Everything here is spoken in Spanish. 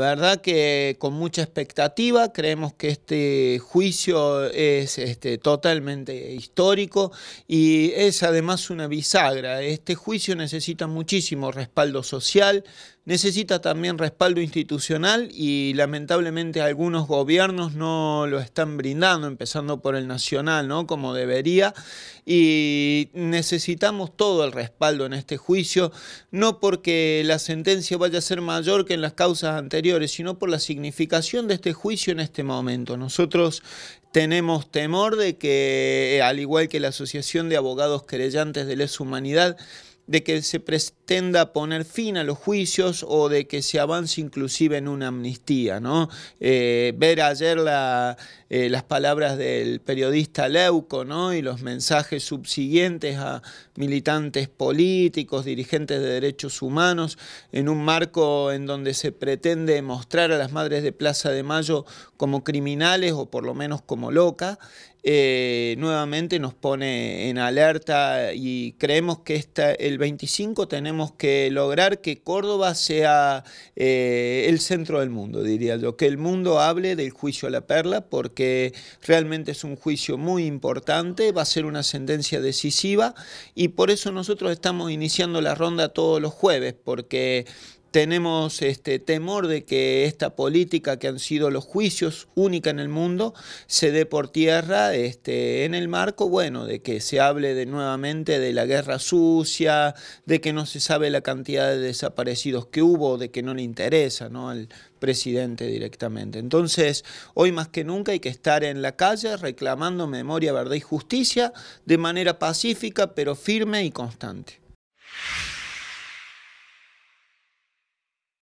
verdad que con mucha expectativa, creemos que este juicio es este, totalmente histórico y es además una bisagra. Este juicio necesita muchísimo respaldo social, necesita también respaldo institucional y lamentablemente algunos gobiernos no lo están brindando, empezando por el nacional, ¿no? Como debería. Y necesitamos todo el respaldo en este juicio, no porque la sentencia vaya a ser mayor que en las causas anteriores, sino por la significación de este juicio en este momento. Nosotros tenemos temor de que, al igual que la Asociación de Abogados Querellantes de Les Humanidad, de que se pretenda poner fin a los juicios o de que se avance inclusive en una amnistía. ¿no? Eh, ver ayer eh, las palabras del periodista Leuco ¿no? y los mensajes subsiguientes a militantes políticos, dirigentes de derechos humanos, en un marco en donde se pretende mostrar a las madres de Plaza de Mayo como criminales o por lo menos como locas, eh, nuevamente nos pone en alerta y creemos que esta, el 25 tenemos que lograr que Córdoba sea eh, el centro del mundo, diría yo, que el mundo hable del juicio a la perla, porque realmente es un juicio muy importante, va a ser una sentencia decisiva y por eso nosotros estamos iniciando la ronda todos los jueves, porque tenemos este temor de que esta política que han sido los juicios única en el mundo se dé por tierra este, en el marco bueno de que se hable de nuevamente de la guerra sucia de que no se sabe la cantidad de desaparecidos que hubo de que no le interesa al presidente directamente entonces hoy más que nunca hay que estar en la calle reclamando memoria verdad y justicia de manera pacífica pero firme y constante